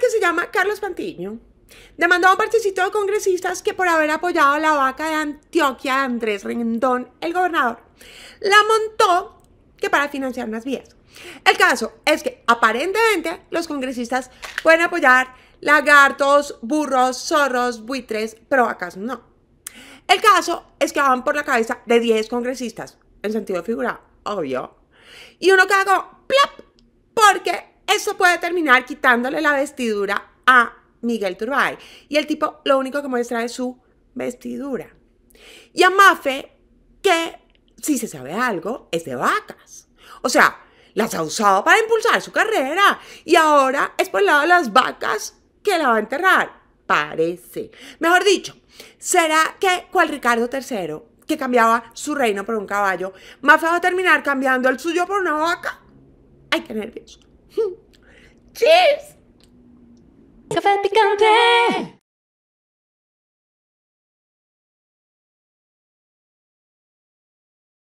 que se llama Carlos Pantiño demandó a un partecito de congresistas que por haber apoyado la vaca de Antioquia Andrés Rendón, el gobernador, la montó que para financiar unas vías. El caso es que aparentemente los congresistas pueden apoyar lagartos, burros, zorros, buitres, pero vacas no. El caso es que van por la cabeza de 10 congresistas, en sentido figurado, obvio, y uno cago, como, plop, porque eso puede terminar quitándole la vestidura a Miguel Turbay. Y el tipo lo único que muestra es su vestidura. Y a Mafe, que si se sabe algo, es de vacas. O sea, las ha usado para impulsar su carrera. Y ahora es por el lado de las vacas que la va a enterrar. Parece. Mejor dicho, ¿será que cual Ricardo III, que cambiaba su reino por un caballo, Mafe va a terminar cambiando el suyo por una vaca? Ay, qué nervios. Cheers! Café picante!